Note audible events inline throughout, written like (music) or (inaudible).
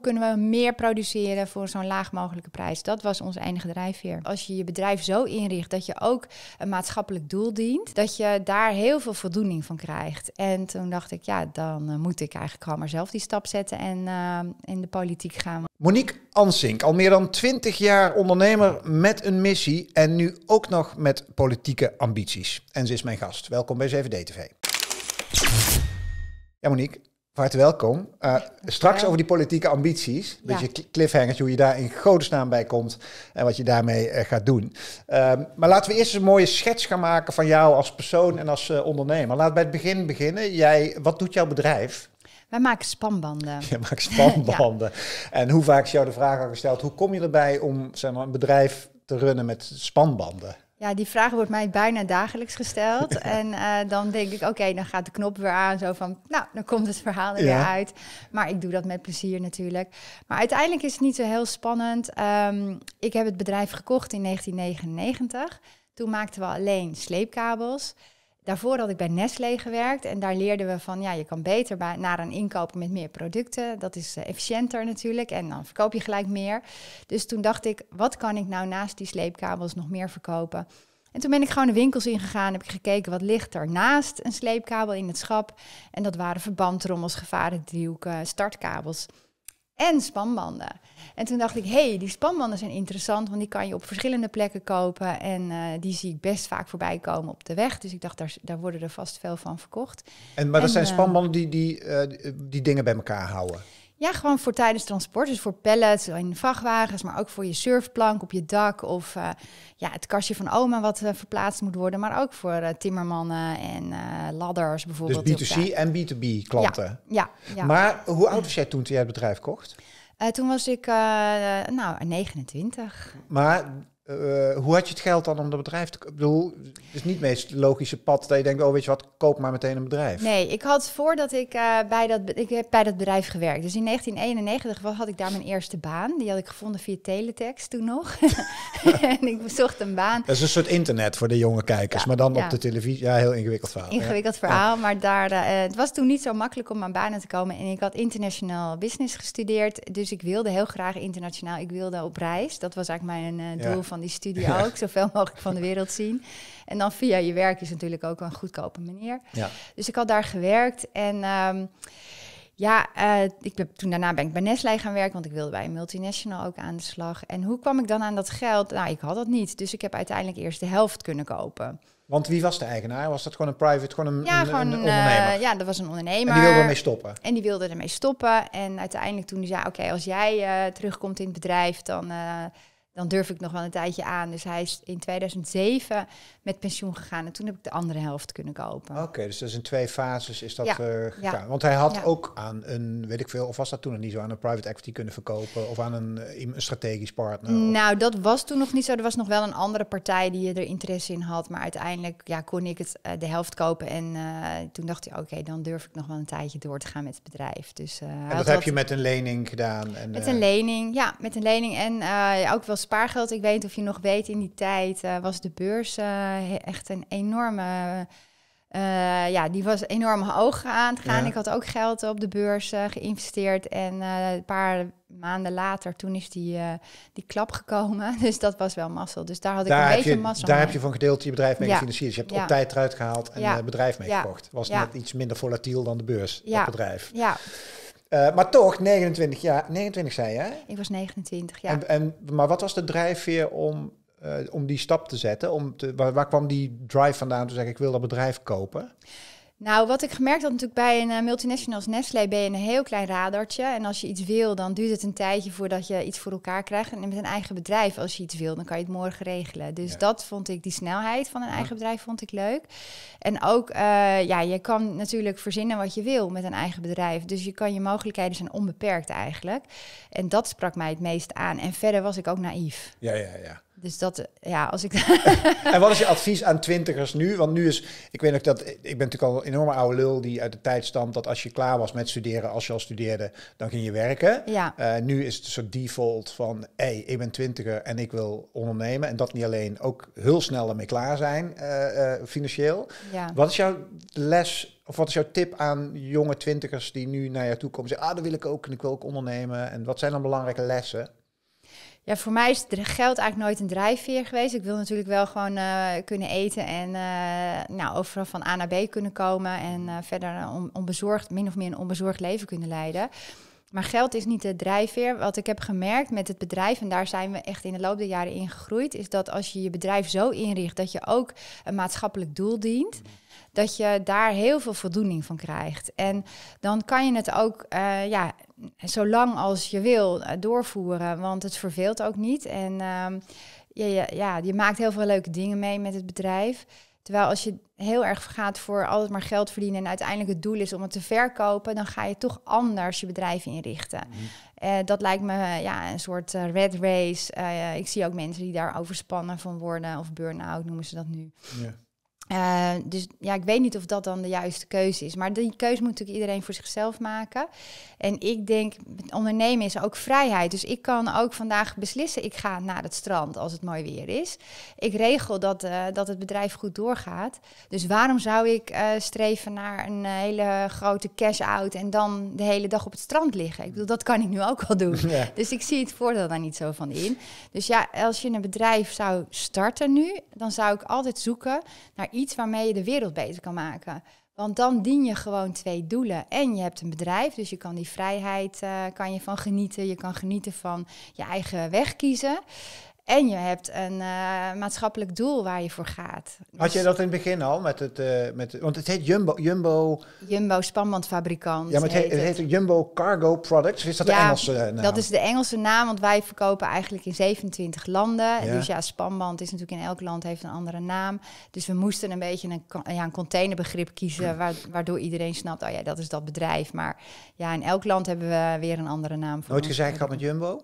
kunnen we meer produceren voor zo'n laag mogelijke prijs? Dat was ons enige drijfveer. Als je je bedrijf zo inricht dat je ook een maatschappelijk doel dient, dat je daar heel veel voldoening van krijgt. En toen dacht ik, ja, dan eh, moet ik eigenlijk gewoon maar zelf die stap zetten en eh, in de politiek gaan. Monique Ansink, al meer dan 20 jaar ondernemer met een missie en nu ook nog met politieke ambities. En ze is mijn gast. Welkom bij 7D TV. Ja, Monique, Hart eh, welkom. straks over die politieke ambities. Een beetje cliffhangers, hoe je daar in godesnaam bij komt en wat je daarmee eh, gaat doen. Ehm, maar laten we eerst eens een mooie schets gaan maken van jou als persoon en als eh, ondernemer. Laten we bij het begin beginnen. Jij, wat doet jouw bedrijf? Wij maken spanbanden. (laughs) Je maakt spanbanden. En hoe vaak is jou de vraag al gesteld, hoe kom je erbij om zeg maar, een bedrijf te runnen met spanbanden? Ja, die vraag wordt mij bijna dagelijks gesteld. (laughs) en eh, dan denk ik, oké, dan gaat de knop weer aan. Zo van, nou, dan komt het verhaal er weer uit. Maar ik doe dat met plezier natuurlijk. Maar uiteindelijk is het niet zo heel spannend. Ehm, ik heb het bedrijf gekocht in 1999. Toen maakten we alleen sleepkabels. Daarvoor had ik bij Nestlé gewerkt en daar leerden we van ja, je kan beter naar een inkopen met meer producten. Dat is eh, efficiënter natuurlijk en dan verkoop je gelijk meer. Dus toen dacht ik, wat kan ik nou naast die sleepkabels nog meer verkopen? En toen ben ik gewoon de winkels ingegaan, heb ik gekeken wat ligt er naast een sleepkabel in het schap. En dat waren verbandrommels, driehoeken, startkabels en spanbanden. En toen dacht ik, hé, hey, die spanbanden zijn interessant, want die kan je op verschillende plekken kopen. En eh, die zie ik best vaak voorbij komen op de weg. Dus ik dacht, daar, daar worden er vast veel van verkocht. En, maar dat zijn eh, spanbanden die, die, eh, die dingen bij elkaar houden? Ja, gewoon voor tijdens transport. Dus voor pallets in vrachtwagens, maar ook voor je surfplank op je dak. Of eh, ja, het kastje van oma wat eh, verplaatst moet worden. Maar ook voor eh, timmermannen en ladders bijvoorbeeld. Dus B2C en B2B klanten. Ja, ja, ja, Maar hoe oud was jij toen, je jij het bedrijf kocht? toen was ik nou, 29. Maar eh, eh, hoe had je het geld dan om dat bedrijf te... Ik bedoel, het is niet het meest logische pad dat je denkt, oh weet je wat, koop maar meteen een bedrijf. Nee, ik had voordat ik, eh, bij, dat, ik heb bij dat bedrijf gewerkt. Dus in 1991 had ik daar mijn eerste baan. Die had ik gevonden via teletext toen nog. (laughs) en ik bezocht een baan. Dat is een soort internet voor de jonge kijkers, maar dan op de televisie. Ja, heel ingewikkeld verhaal. Ingewikkeld verhaal, maar daar, het was toen niet zo makkelijk om aan banen te komen. En ik had internationaal business gestudeerd, dus ik wilde heel graag internationaal. Ik wilde op reis. Dat was eigenlijk mijn doel van die studie ook. Zoveel mogelijk van de wereld zien. En dan via je werk is natuurlijk ook een goedkope manier. Ja. Dus ik had daar gewerkt en... Ehm, ja, eh, ik heb toen daarna ben ik bij Nestlé gaan werken, want ik wilde bij een multinational ook aan de slag. En hoe kwam ik dan aan dat geld? Nou, ik had dat niet. Dus ik heb uiteindelijk eerst de helft kunnen kopen. Want wie was de eigenaar? Was dat gewoon een private, gewoon een, ja, gewoon, een eh, ondernemer? ja, dat was een ondernemer. En die wilde ermee stoppen? En die wilde ermee stoppen. En uiteindelijk toen hij zei, oké, als jij eh, terugkomt in het bedrijf, dan dan durf ik nog wel een tijdje aan. Dus hij is in 2007 met pensioen gegaan. En toen heb ik de andere helft kunnen kopen. Oké, dus dat is in twee fases is dat ja. Eh, ja. Want hij had ook aan een, weet ik veel, of was dat toen nog niet zo, aan een private equity kunnen verkopen of aan een, eh, een strategisch partner? Nou, dat was toen nog niet zo. Er was nog wel een andere partij die er interesse in had. Maar uiteindelijk ja, kon ik het, eh, de helft kopen. En toen dacht ik, oké, dan durf ik nog wel een tijdje door te gaan met het bedrijf. Dus, en dat heb je met een lening gedaan? En, met een lening, ja, met een lening. En ook wel spaargeld. Ik weet niet of je nog weet, in die tijd was de beurs echt een enorme... Eh, ja, die was enorm hoog aan het gaan. Ik had ook geld op de beurs geïnvesteerd. En eh, een paar maanden later, toen is die, eh, die klap gekomen. (laughs) Dus dat was wel massel. Dus daar had ik een beetje je, mazzel Daar heb je van gedeeld je bedrijf mee ja. gefinancierd. Dus je hebt ja. op tijd eruit gehaald en het bedrijf mee gekocht. Was net iets minder volatiel dan de beurs, ja. dat bedrijf. Ja. maar toch, 29 jaar, 29 zei je? Hè? Ik was 29, jaar. En, en, maar wat was de drijfveer om eh, om die stap te zetten? Om te, waar, kwam die drive vandaan te zeggen, ik wil dat bedrijf kopen? Nou, wat ik gemerkt had natuurlijk bij een eh, multinationals multinational als Nestlé ben je een heel klein radartje. En als je iets wil, dan duurt het een tijdje voordat je iets voor elkaar krijgt. En met een eigen bedrijf, als je iets wil, dan kan je het morgen regelen. Dus dat vond ik, die snelheid van een eigen bedrijf vond ik leuk. En ook, eh, ja, je kan natuurlijk verzinnen wat je wil met een eigen bedrijf. Dus je kan je mogelijkheden zijn onbeperkt eigenlijk. En dat sprak mij het meest aan. En verder was ik ook naïef. Ja, ja, ja. Dus dat, eh, ja, als ik... (laughs) en wat is je (laughs) advies aan twintigers nu? Want nu is, ik weet nog dat, ik ben natuurlijk al een enorme oude lul die uit de tijd stamt dat als je klaar was met studeren, als je al studeerde, dan ging je werken. Ja. Eh, nu is het een soort default van, hé, hey, ik ben twintiger en ik wil ondernemen. En dat niet alleen, ook heel snel ermee klaar zijn, eh, financieel. Ja. Wat is jouw les, of wat is jouw tip aan jonge twintigers die nu naar jou toe komen? Zeggen, ah, dat wil ik ook en ik wil ook ondernemen. En wat zijn dan belangrijke lessen? Ja, voor mij is geld eigenlijk nooit een drijfveer geweest. Ik wil natuurlijk wel gewoon eh, kunnen eten en eh, nou, overal van A naar B kunnen komen. En eh, verder een onbezorgd, min of meer een onbezorgd leven kunnen leiden. Maar geld is niet de drijfveer. Wat ik heb gemerkt met het bedrijf, en daar zijn we echt in de loop der jaren in gegroeid, is dat als je je bedrijf zo inricht dat je ook een maatschappelijk doel dient, mm-hmm. dat je daar heel veel voldoening van krijgt. En dan kan je het ook, uh, ja, zo lang als je wil, eh, doorvoeren, want het verveelt ook niet. En ehm, je, ja, je maakt heel veel leuke dingen mee met het bedrijf. Terwijl als je heel erg gaat voor altijd maar geld verdienen en uiteindelijk het doel is om het te verkopen, dan ga je toch anders je bedrijf inrichten. Mm dat lijkt me ja, een soort eh, red race. Eh, ik zie ook mensen die daar overspannen van worden of burn-out noemen ze dat nu. Eh, dus ja, ik weet niet of dat dan de juiste keuze is. Maar die keuze moet natuurlijk iedereen voor zichzelf maken. En ik denk, ondernemen is ook vrijheid. Dus ik kan ook vandaag beslissen, ik ga naar het strand als het mooi weer is. Ik regel dat, eh, dat het bedrijf goed doorgaat. Dus waarom zou ik eh, streven naar een hele grote cash-out en dan de hele dag op het strand liggen? Ik bedoel, dat kan ik nu ook wel doen. (laughs) Dus ik zie het voordeel daar niet zo van in. Dus ja, als je een bedrijf zou starten nu, dan zou ik altijd zoeken naar iets waarmee je de wereld beter kan maken. Want dan dien je gewoon twee doelen. En je hebt een bedrijf, dus je kan die vrijheid eh, kan je van genieten. Je kan genieten van je eigen weg kiezen. En je hebt een eh, maatschappelijk doel waar je voor gaat. Had je dus- dat in het begin al? Met het, eh, met, want het heet Jumbo... Jumbo, Jumbo spanbandfabrikant. Ja, maar het heet, Jumbo Cargo Products. Is dat de Engelse eh, naam? dat is de Engelse naam, want wij verkopen eigenlijk in 27 landen. Ja. Dus ja, spanband is natuurlijk in elk land heeft een andere naam. Dus we moesten een beetje een, ja, een containerbegrip kiezen... waardoor iedereen snapt, oh ja, dat is dat bedrijf. Maar ja, in elk land hebben we weer een andere naam voor Nooit gezegd gehad met Jumbo?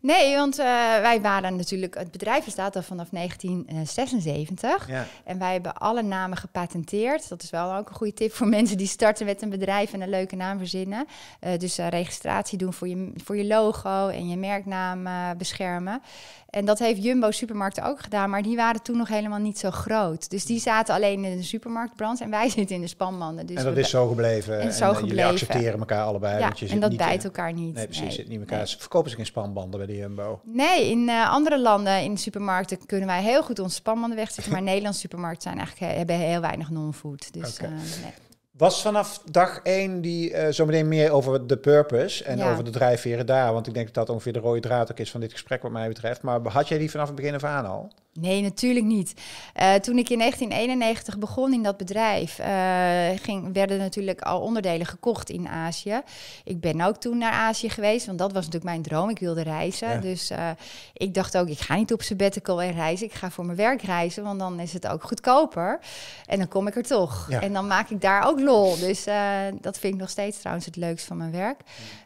Nee, want eh, wij waren natuurlijk, het bedrijf bestaat al vanaf 1976. Eh, en wij hebben alle namen gepatenteerd. Dat is wel ook een goede tip voor (laughs) mensen die starten met een bedrijf en een leuke naam verzinnen. Eh, dus registratie doen voor je, voor je logo en je merknaam beschermen. En dat heeft Jumbo Supermarkten ook gedaan, maar die waren toen nog helemaal niet zo groot. Dus die zaten alleen in de supermarktbranche en wij (laughs) zitten in de spanmanden. Dus en dat is zo gebleven. En, zo en, eh, gebleven. jullie accepteren elkaar allebei. want je zit en dat bijt elkaar niet. Nee, precies. zit niet elkaar. Nee. Verkopen ze geen spanbanden bij de Jumbo? Nee, in eh, andere landen, in supermarkten, kunnen wij heel goed onze spanbanden wegzetten. (laughs) maar Nederlandse supermarkten zijn eigenlijk, hebben heel weinig non-food. Dus, eh, nee was vanaf dag één die zo eh, zometeen meer over de purpose en over de drijfveren daar. Want ik denk dat dat ongeveer de rode draad ook is van dit gesprek wat mij betreft. Maar had jij die vanaf het begin af aan al? Nee, natuurlijk niet. Eh, toen ik in 1991 begon in dat bedrijf, uh, ging, werden natuurlijk al onderdelen gekocht in Azië. Ik ben ook toen naar Azië geweest, want dat was natuurlijk mijn droom. Ik wilde reizen. Dus uh, ik dacht ook, ik ga niet op sabbatical en reizen. Ik ga voor mijn werk reizen, want dan is het ook goedkoper. En dan kom ik er toch. En dan maak ik daar ook dus eh, dat vind ik nog steeds trouwens het leukst van mijn werk.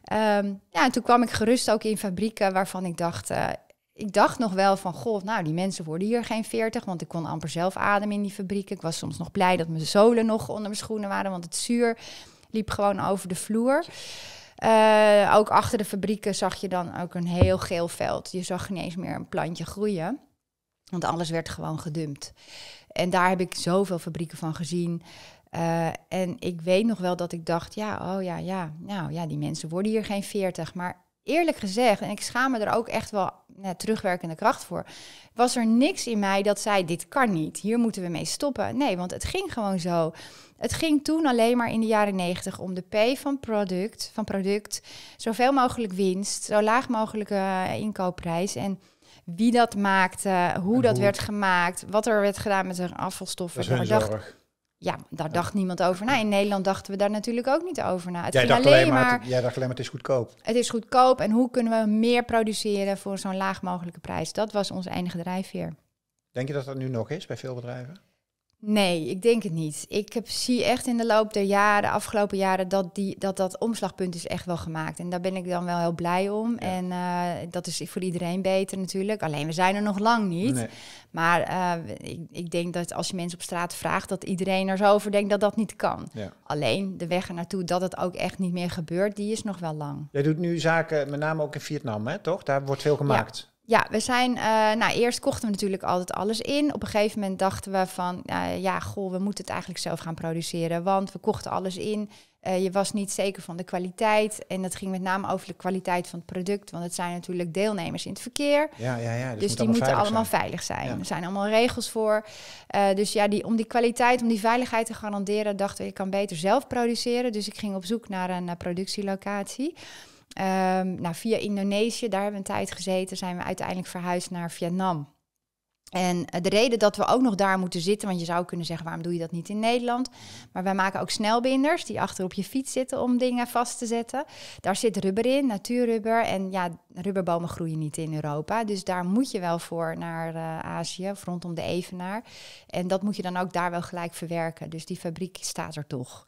Ehm, ja, en toen kwam ik gerust ook in fabrieken waarvan ik dacht... Eh, ik dacht nog wel van, goh, nou, die mensen worden hier geen 40, want ik kon amper zelf ademen in die fabrieken. Ik was soms nog blij dat mijn zolen nog onder mijn schoenen waren, want het zuur liep gewoon over de vloer. Eh, ook achter de fabrieken zag je dan ook een heel geel veld. Je zag niet eens meer een plantje groeien, want alles werd gewoon gedumpt. En daar heb ik zoveel fabrieken van gezien. Eh, en ik weet nog wel dat ik dacht, ja, oh ja, ja, nou ja, die mensen worden hier geen veertig. Maar eerlijk gezegd, en ik schaam me er ook echt wel ja, eh, terugwerkende kracht voor, was er niks in mij dat zei, dit kan niet, hier moeten we mee stoppen. Nee, want het ging gewoon zo. Het ging toen alleen maar in de jaren 90 om de P van product, van product, zoveel mogelijk winst, zo laag mogelijk eh, inkoopprijs. En wie dat maakte, hoe dat werd gemaakt, wat er werd gedaan met de afvalstoffen. Dat is ja, daar dacht niemand over na. In Nederland dachten we daar natuurlijk ook niet over na. Het jij, dacht alleen maar, het, jij dacht alleen maar, het is goedkoop. Het is goedkoop en hoe kunnen we meer produceren voor zo'n laag mogelijke prijs? Dat was onze enige drijfveer. Denk je dat dat nu nog is bij veel bedrijven? Nee, ik denk het niet. Ik heb, zie echt in de loop der jaren, afgelopen jaren, dat, die, dat dat omslagpunt is echt wel gemaakt. En daar ben ik dan wel heel blij om. En eh, dat is voor iedereen beter natuurlijk. Alleen we zijn er nog lang niet. Maar eh, ik, ik, denk dat als je mensen op straat vraagt, dat iedereen er zo over denkt dat dat niet kan. Alleen de weg ernaartoe dat het ook echt niet meer gebeurt, die is nog wel lang. Jij doet nu zaken, met name ook in Vietnam, hè, toch? Daar wordt veel gemaakt. Ja. Ja, we zijn, eh, nou eerst kochten we natuurlijk altijd alles in. Op een gegeven moment dachten we van, eh, ja goh, we moeten het eigenlijk zelf gaan produceren. Want we kochten alles in. Eh, je was niet zeker van de kwaliteit. En dat ging met name over de kwaliteit van het product. Want het zijn natuurlijk deelnemers in het verkeer. Ja, ja, ja, dus, dus die moeten allemaal veilig zijn. Er zijn allemaal regels voor. dus ja, die, om die kwaliteit, om die veiligheid te garanderen, dachten we, je kan beter zelf produceren. Dus ik ging op zoek naar een productielocatie. Ehm, nou, via Indonesië, daar hebben we een tijd gezeten, zijn we uiteindelijk verhuisd naar Vietnam. En eh, de reden dat we ook nog daar moeten zitten, want je zou kunnen zeggen, waarom doe je dat niet in Nederland? Maar wij maken ook snelbinders die achter op je fiets zitten om dingen vast te zetten. Daar zit rubber in, natuurrubber. En ja, rubberbomen groeien niet in Europa. Dus daar moet je wel voor naar uh, Azië, of rondom de Evenaar. En dat moet je dan ook daar wel gelijk verwerken. Dus die fabriek staat er toch.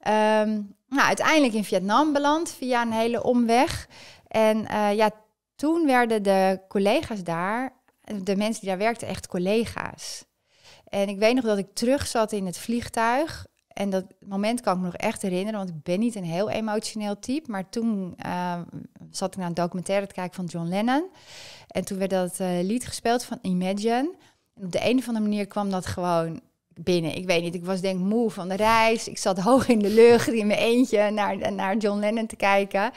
Ehm, nou, uiteindelijk in Vietnam beland via een hele omweg. En eh, ja, toen werden de collega's daar, de mensen die daar werkten, echt collega's. En ik weet nog dat ik terug zat in het vliegtuig. En dat moment kan ik me nog echt herinneren, want ik ben niet een heel emotioneel type. Maar toen ehm, zat ik naar een documentaire te kijken van John Lennon. En toen werd dat eh, lied gespeeld van Imagine. En op de een of andere manier kwam dat gewoon binnen. Ik weet niet, ik was denk moe van de reis. Ik zat (laughs) hoog in de lucht in mijn eentje naar, naar John Lennon te kijken.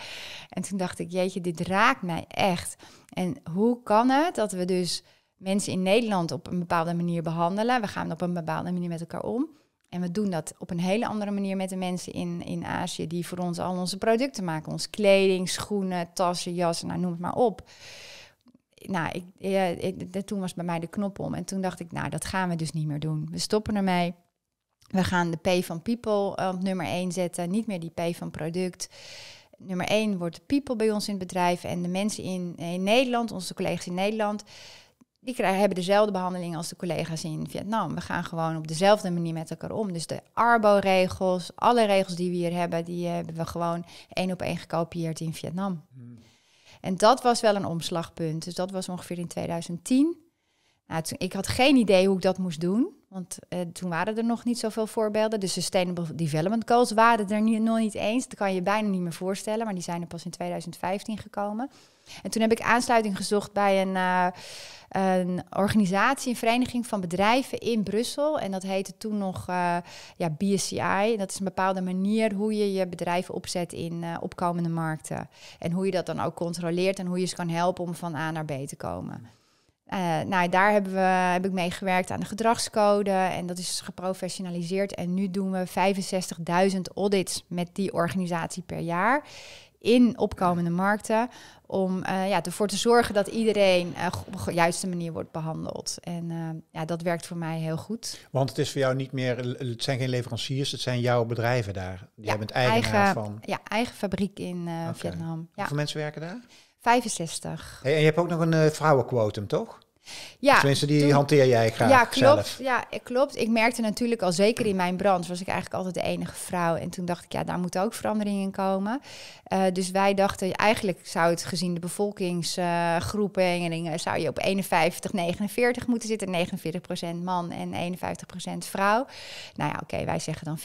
En toen dacht ik, jeetje, dit raakt mij echt. En hoe kan het dat we dus mensen in Nederland op een bepaalde manier behandelen? We gaan op een bepaalde manier met elkaar om. En we doen dat op een hele andere manier met de mensen in, in Azië die voor ons al onze producten maken. Ons kleding, schoenen, tassen, jassen, nou, noem het maar op nou, ik, ja, toen was bij mij de knop om. En toen dacht ik, nou, dat gaan we dus niet meer doen. We stoppen ermee. We gaan de P van people eh, op nummer 1 zetten. Niet meer die P van product. Nummer 1 wordt people bij ons in het bedrijf. En de mensen eh, in, Nederland, onze collega's in Nederland die krijgen, hebben dezelfde behandeling als de collega's in Vietnam. We gaan gewoon op dezelfde manier met elkaar om. Dus de ARBO-regels, alle regels die we hier hebben, die hebben we gewoon één op één gekopieerd in Vietnam. Hmm. En dat was wel een omslagpunt. Dus dat was ongeveer in 2010. Nou, ik had geen idee hoe ik dat moest doen. Want eh, toen waren er nog niet zoveel voorbeelden. De Sustainable Development Goals waren er nog niet eens. Dat kan je bijna niet meer voorstellen. Maar die zijn er pas in 2015 gekomen. En toen heb ik aansluiting gezocht bij een, eh, een organisatie, een vereniging van bedrijven in Brussel. En dat heette toen nog eh, ja, BSCI. Dat is een bepaalde manier hoe je je bedrijven opzet in eh, opkomende markten. En hoe je dat dan ook controleert en hoe je ze kan helpen om van A naar B te komen. nou, daar hebben we, heb ik mee gewerkt aan de gedragscode en dat is geprofessionaliseerd. En nu doen we 65.000 audits met die organisatie per jaar in opkomende markten. Om eh, ja, ervoor te zorgen dat iedereen eh, op de juiste manier wordt behandeld. En eh, ja, dat werkt voor mij heel goed. Want het is voor jou niet meer, het zijn geen leveranciers, het zijn jouw bedrijven daar. Die ja, bent eigenaar eigen, van. Ja, eigen fabriek in Vietnam. Ja. Hoeveel mensen werken daar? 65. Hey, en je hebt ook nog een vrouwenquotum, toch? Ja, Tenminste, die hanteer jij graag Ja, klopt. Zelf. Ja, klopt. Ik merkte natuurlijk al, zeker in mijn branche, was ik eigenlijk altijd de enige vrouw. En toen dacht ik, ja, daar moet ook verandering in komen. Eh, dus wij dachten, eigenlijk zou het gezien de en Uh, zou je op 51, 49 moeten zitten. 49% man en 51% vrouw. Nou ja, oké, wij zeggen dan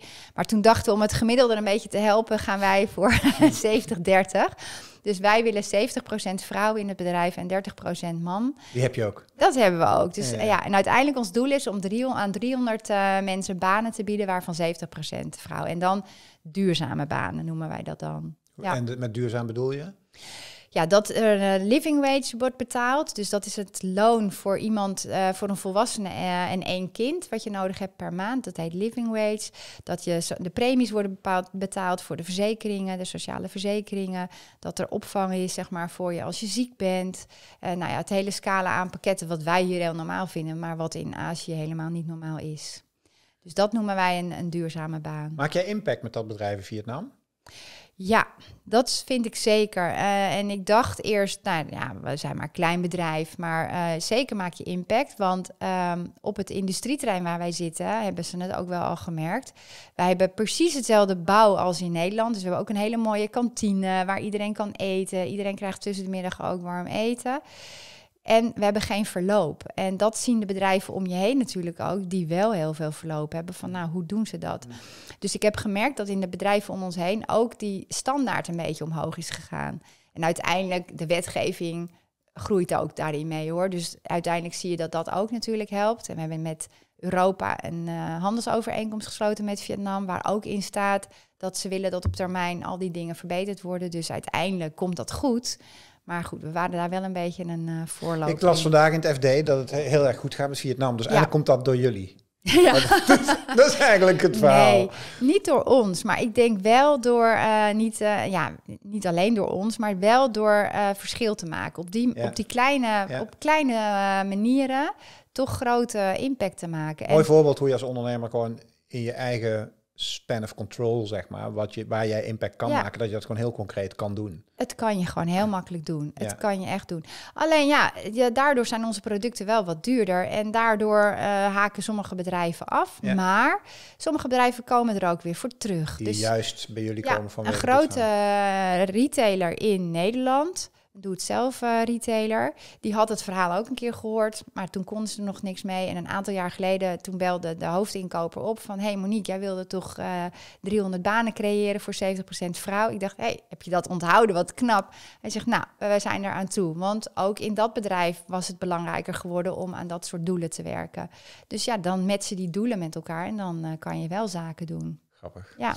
50-50. Maar toen dachten we, om het gemiddelde een beetje te helpen... gaan wij voor 70-30... (laughs) Dus wij willen 70% vrouw in het bedrijf en 30% man. Die heb je ook. Dat hebben we ook. Dus, ja, en uiteindelijk ons doel is om 300, aan 300 eh, mensen banen te bieden, waarvan 70% vrouw. En dan duurzame banen noemen wij dat dan. Ja. En met duurzaam bedoel je? ja, dat er een eh, living wage wordt betaald. Dus dat is het loon voor iemand, eh, voor een volwassene eh, en één kind, wat je nodig hebt per maand. Dat heet living wage. Dat je de premies worden betaald voor de verzekeringen, de sociale verzekeringen. Dat er opvang is, zeg maar, voor je als je ziek bent. Uh, nou ja, het hele scala aan pakketten wat wij hier heel normaal vinden, maar wat in Azië helemaal niet normaal is. Dus dat noemen wij een, een duurzame baan. Maak jij impact met dat bedrijf in Vietnam? Ja, dat vind ik zeker. Eh, en ik dacht eerst, nou ja, we zijn maar een klein bedrijf, maar eh, zeker maak je impact. Want ehm, op het industrieterrein waar wij zitten, eh, hebben ze het ook wel al gemerkt. Wij hebben precies hetzelfde bouw als in Nederland. Dus we hebben ook een hele mooie kantine waar iedereen kan eten. Iedereen krijgt tussen de middag ook warm eten. En we hebben geen verloop. En dat zien de bedrijven om je heen natuurlijk ook, die wel heel veel verloop hebben. Van nou, hoe doen ze dat? Mm. Dus ik heb gemerkt dat in de bedrijven om ons heen ook die standaard een beetje omhoog is gegaan. En uiteindelijk de wetgeving groeit ook daarin mee hoor. Dus uiteindelijk zie je dat dat ook natuurlijk helpt. En we hebben met Europa een eh, handelsovereenkomst gesloten met Vietnam, waar ook in staat dat ze willen dat op termijn al die dingen verbeterd worden. Dus uiteindelijk komt dat goed. Maar goed, we waren daar wel een beetje een uh, voorloper. Ik las vandaag in het FD dat het heel erg goed gaat met Vietnam. Dus eigenlijk komt dat door jullie. (laughs) Ja. Dat, is eigenlijk het verhaal. Nee, niet door ons, maar ik denk wel door, eh, niet, eh, ja, niet alleen door ons, maar wel door verschil te maken. Op die, op die kleine, op kleine manieren toch grote impact te maken. Mooi voorbeeld hoe je als ondernemer gewoon in je eigen span of control, zeg maar, wat je, waar jij impact kan maken, dat je dat gewoon heel concreet kan doen. Het kan je gewoon heel makkelijk doen. Het kan je echt doen. Alleen ja, daardoor zijn onze producten wel wat duurder en daardoor eh, haken sommige bedrijven af. Maar sommige bedrijven komen er ook weer voor terug. Die dus, juist bij jullie komen van. Een grote eh, retailer in Nederland doe-het-zelf eh, retailer. Die had het verhaal ook een keer gehoord, maar toen konden ze er nog niks mee. En een aantal jaar geleden, toen belde de hoofdinkoper op van... hey Monique, jij wilde toch uh, eh, 300 banen creëren voor 70% vrouw? Ik dacht, hey, heb je dat onthouden? Wat knap. Hij zegt, nou, wij zijn er aan toe. Want ook in dat bedrijf was het belangrijker geworden om aan dat soort doelen te werken. Dus ja, dan matchen die doelen met elkaar en dan eh, kan je wel zaken doen. Grappig. Ja.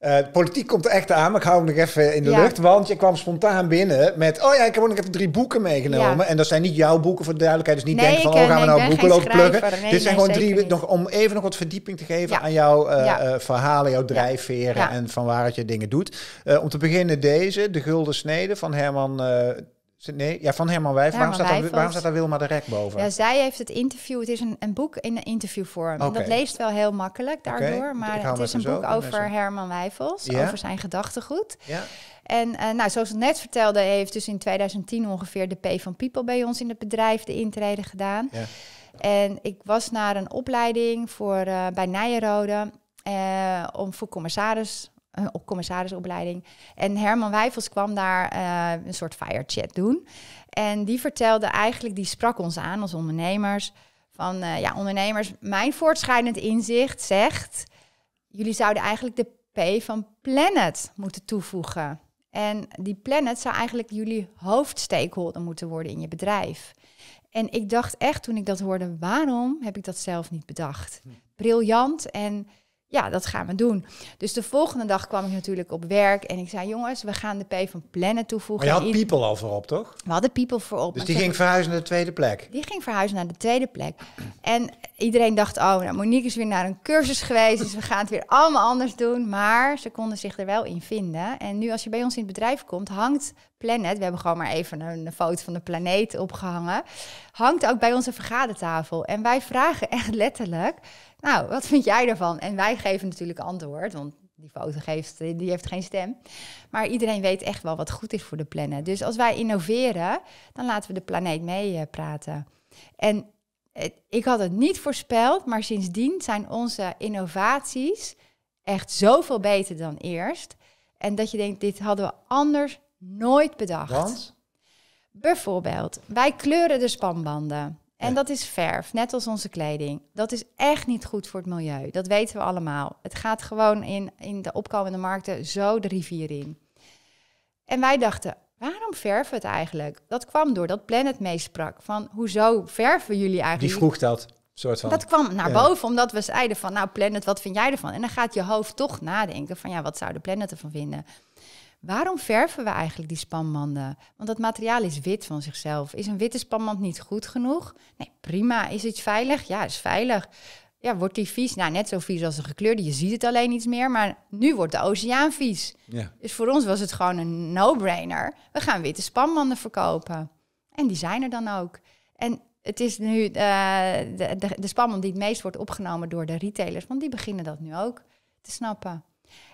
Eh, politiek komt er echt aan, maar ik hou hem nog even in de lucht. Want je kwam spontaan binnen met... Oh ja, ik heb ook nog drie boeken meegenomen. En dat zijn niet jouw boeken, voor de duidelijkheid. Dus niet nee, denken van, oh, eh, gaan we nou boeken lopen pluggen. Dit zijn gewoon drie, nog, om even nog wat verdieping te geven aan jouw eh, verhalen, jouw drijfveren en van waaruit je dingen doet. om te beginnen deze, De Gulden Snede van Herman Nee, ja, van Herman Wijf. Herman waarom, staat daar, staat daar Wilma de Rek boven? Ja, zij heeft het interview. Het is een, een boek in een interviewvorm. dat leest wel heel makkelijk daardoor. Maar het is een boek over Herman Wijfels. Ja? Over zijn gedachtegoed. Ja. En eh, nou, zoals ik net vertelde, heeft dus in 2010 ongeveer de P van People bij ons in het bedrijf de intrede gedaan. Ja. En ik was naar een opleiding voor, eh, bij Nijenrode. Uh, om voor commissaris eh, op commissarisopleiding. En Herman Wijfels kwam daar eh, een soort fire chat doen. En die vertelde eigenlijk, die sprak ons aan als ondernemers. Van eh, ja, ondernemers, mijn voortschrijdend inzicht zegt... jullie zouden eigenlijk de P van planet moeten toevoegen. En die planet zou eigenlijk jullie hoofdstakeholder moeten worden in je bedrijf. En ik dacht echt toen ik dat hoorde, waarom heb ik dat zelf niet bedacht? Hm. Briljant en ja, dat gaan we doen. Dus de volgende dag kwam ik natuurlijk op werk en ik zei, jongens, we gaan de P van plannen toevoegen. Maar je had people al voorop, toch? We hadden people voorop. Dus die ging verhuizen naar de tweede plek? Die ging verhuizen naar de tweede plek. En iedereen dacht, oh, nou, Monique is weer naar een cursus geweest, dus we gaan het weer allemaal anders doen. Maar ze konden zich er wel in vinden. En nu als je bij ons in het bedrijf komt, hangt Planet, we hebben gewoon maar even een foto van de planeet opgehangen, hangt ook bij onze vergadertafel. En wij vragen echt letterlijk nou, wat vind jij daarvan? En wij geven natuurlijk antwoord, want die geeft, die heeft geen stem. Maar iedereen weet echt wel wat goed is voor de plannen. Dus als wij innoveren, dan laten we de planeet meepraten. Eh, en eh, ik had het niet voorspeld, maar sindsdien zijn onze innovaties echt zoveel beter dan eerst. En dat je denkt, dit hadden we anders nooit bedacht. Want? Bijvoorbeeld, wij kleuren de spanbanden. En dat is verf, net als onze kleding. Dat is echt niet goed voor het milieu. Dat weten we allemaal. Het gaat gewoon in, in de opkomende markten zo de rivier in. En wij dachten, waarom verven we het eigenlijk? Dat kwam door dat Planet meesprak. Van, hoezo verven jullie eigenlijk? Die vroeg dat. Soort van. Dat kwam naar boven, omdat we zeiden van, nou Planet, wat vind jij ervan? En dan gaat je hoofd toch nadenken van, ja, wat zouden de Planet ervan vinden? Waarom verven we eigenlijk die spanmanden? Want dat materiaal is wit van zichzelf. Is een witte spanmand niet goed genoeg? Nee, prima. Is iets veilig? Ja, is veilig. Ja, wordt die vies? Nou, net zo vies als de gekleurde. Je ziet het alleen iets meer, maar nu wordt de oceaan vies. Ja. Dus voor ons was het gewoon een no-brainer. We gaan witte spanmanden verkopen. En die zijn er dan ook. En het is nu eh, de, de, die het meest wordt opgenomen door de retailers, want die beginnen dat nu ook te snappen.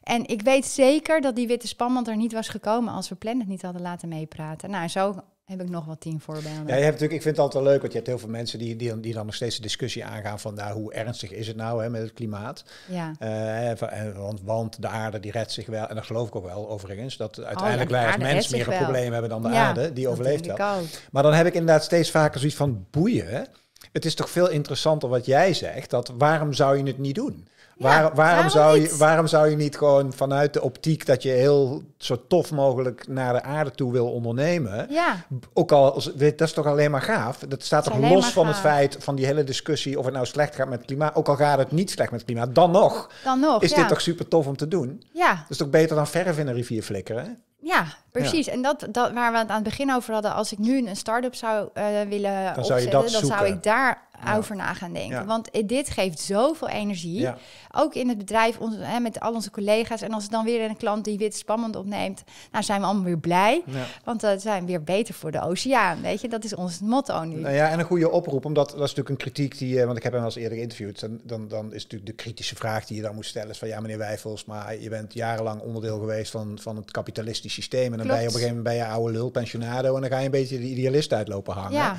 En ik weet zeker dat die witte spanband er niet was gekomen als we Planet niet hadden laten meepraten. Nou, zo heb ik nog wel tien voorbeelden. Ja, je hebt natuurlijk, ik vind het altijd leuk, want je hebt heel veel mensen die, die, die dan nog steeds de discussie aangaan van nou, hoe ernstig is het nou hè, met het klimaat. Ja. Eh, eh, want, want de aarde die redt zich wel, en dat geloof ik ook wel overigens, dat oh, uiteindelijk wij als mens meer een hebben dan de aarde, die overleeft wel. Maar dan heb ik inderdaad steeds vaker zoiets van boeien. Het is toch veel interessanter wat jij zegt, dat waarom zou je het niet doen? Waar, waarom, zou je, waarom zou je niet gewoon vanuit de optiek dat je heel zo tof mogelijk naar de aarde toe wil ondernemen? Ja. Ook al, dat is toch alleen maar gaaf? Dat staat toch los van het feit van die hele discussie of het nou slecht gaat met het klimaat. Ook al gaat het niet slecht met het klimaat, dan nog. Dan nog. Is dit toch super tof om te doen? Ja. Dat is toch beter dan verf in een rivier flikkeren? Ja, Precies, en dat, dat waar we het aan het begin over hadden, als ik nu een start-up zou eh, willen dan opzetten, dan zou ik daar over na gaan denken. Want eh, dit geeft zoveel energie. Ook in het bedrijf hè, met al onze collega's. En als het dan weer een klant die wit spannend opneemt, nou zijn we allemaal weer blij. Want eh, we zijn weer beter voor de oceaan. Weet je, dat is ons motto nu. Nou ja, en een goede oproep, omdat dat is natuurlijk een kritiek die, uh, want ik heb hem al eens eerder geïnterviewd. Dan, dan, dan is natuurlijk de kritische vraag die je dan moet stellen: is van ja, meneer Wijfels, maar je bent jarenlang onderdeel geweest van, van het kapitalistische systeem. En dan ben je op een gegeven moment bij je oude lul, pensionado. En dan ga je een beetje de idealist uitlopen hangen. Ja.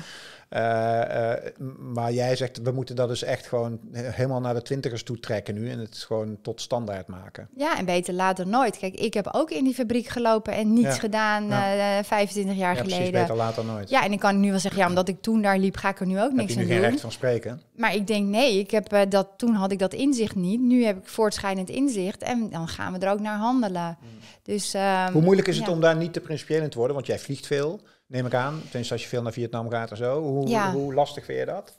Eh, eh, maar jij zegt, we moeten dat dus echt gewoon helemaal naar de twintigers toe trekken nu. En het gewoon tot standaard maken. Ja, en beter later nooit. Kijk, ik heb ook in die fabriek gelopen en niets gedaan ja. 25 eh, jaar geleden. Precies, beter later nooit. Ja, en ik kan nu wel zeggen, ja, omdat ik toen daar liep, ga ik er nu ook niks in doen. Heb je nu geen recht van spreken? Maar ik denk, nee, ik heb, dat, toen had ik dat inzicht niet. Nu heb ik voortschrijdend inzicht en dan gaan we er ook naar handelen. Hmm. Dus, ehm, Hoe moeilijk is het om daar niet te principieel in te worden? Want jij vliegt veel neem ik aan. Tenminste, als je veel naar Vietnam gaat en zo. Hoe, ja. hoe lastig vind je dat?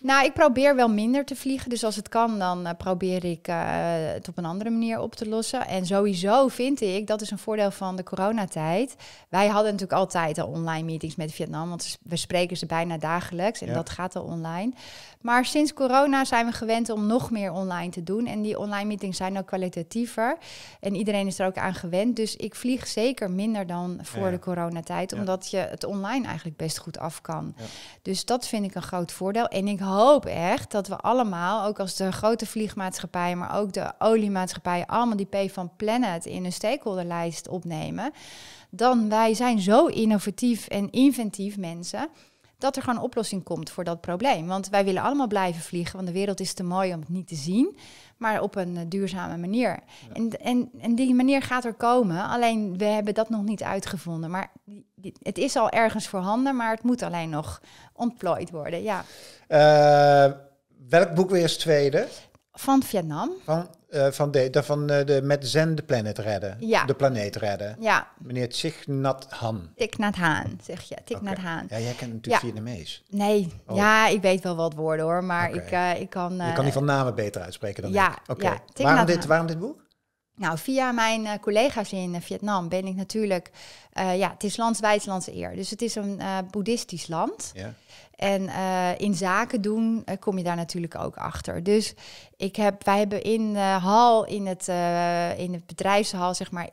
Nou, ik probeer wel minder te vliegen. Dus als het kan, dan eh, probeer ik eh, het op een andere manier op te lossen. En sowieso vind ik, dat is een voordeel van de coronatijd. Wij hadden natuurlijk altijd al online meetings met Vietnam. Want we spreken ze bijna dagelijks. En dat gaat al online. Maar sinds corona zijn we gewend om nog meer online te doen. En die online meetings zijn ook kwalitatiever. En iedereen is er ook aan gewend. Dus ik vlieg zeker minder dan voor de coronatijd. Omdat je het online eigenlijk best goed af kan. Dus dat vind ik een groot voordeel. En ik hoop echt dat we allemaal, ook als de grote vliegmaatschappijen, maar ook de oliemaatschappijen, allemaal die P van Planet in een stakeholderlijst opnemen. Dan wij zijn zo innovatief en inventief mensen dat er gewoon een oplossing komt voor dat probleem. Want wij willen allemaal blijven vliegen, want de wereld is te mooi om het niet te zien, maar op een eh, duurzame manier. En, en, en die manier gaat er komen, alleen we hebben dat nog niet uitgevonden. Maar het is al ergens voorhanden, maar het moet alleen nog ontplooid worden. Ja. Uh, welk boek weer is tweede? Van Vietnam. Van, uh, van, de, van eh, de Met Zen de planeet Redden. Ja. De planeet redden. Ja. Meneer Tich Nat Han. Tich Nat Han, zeg je. Tich okay. Han. Ja, jij kent natuurlijk ja. Vietnamees. Nee, oh. ja, ik weet wel wat woorden hoor, maar ik, ik kan... je kan die van namen beter uitspreken dan ja, ik. Ja, waarom, dit, waarom dit boek? Nou, via mijn eh, collega's in eh, Vietnam ben ik natuurlijk... Eh, ja, het is landswijs lands eer. Dus het is een boeddhistisch land. En in zaken doen kom je daar natuurlijk ook achter. Dus ik heb, wij hebben in de hal, in, het, in het bedrijfshal, zeg maar,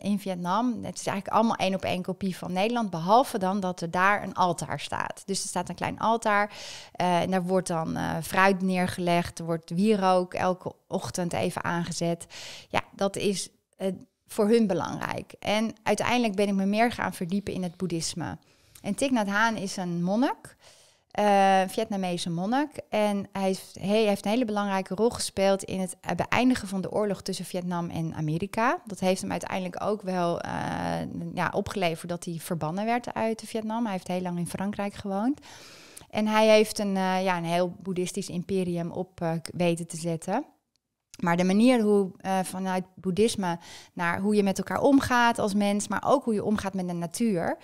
in Vietnam. Het is eigenlijk allemaal één op één kopie van Nederland, behalve dan dat er daar een altaar staat. Dus er staat een klein altaar eh, en daar wordt dan eh, fruit neergelegd, er wordt wierook elke ochtend even aangezet. Ja, dat is eh, voor hun belangrijk. En uiteindelijk ben ik me meer gaan verdiepen in het boeddhisme. En Thich Nhat Hanh is een monnik uh, Vietnamese monnik. En hij heeft, hij heeft, een hele belangrijke rol gespeeld in het beëindigen van de oorlog tussen Vietnam en Amerika. Dat heeft hem uiteindelijk ook wel eh, ja, opgeleverd dat hij verbannen werd uit Vietnam. Hij heeft heel lang in Frankrijk gewoond. En hij heeft een, eh, ja, een heel boeddhistisch imperium op weten te zetten. Maar de manier hoe uh, vanuit boeddhisme naar hoe je met elkaar omgaat als mens, maar ook hoe je omgaat met de natuur,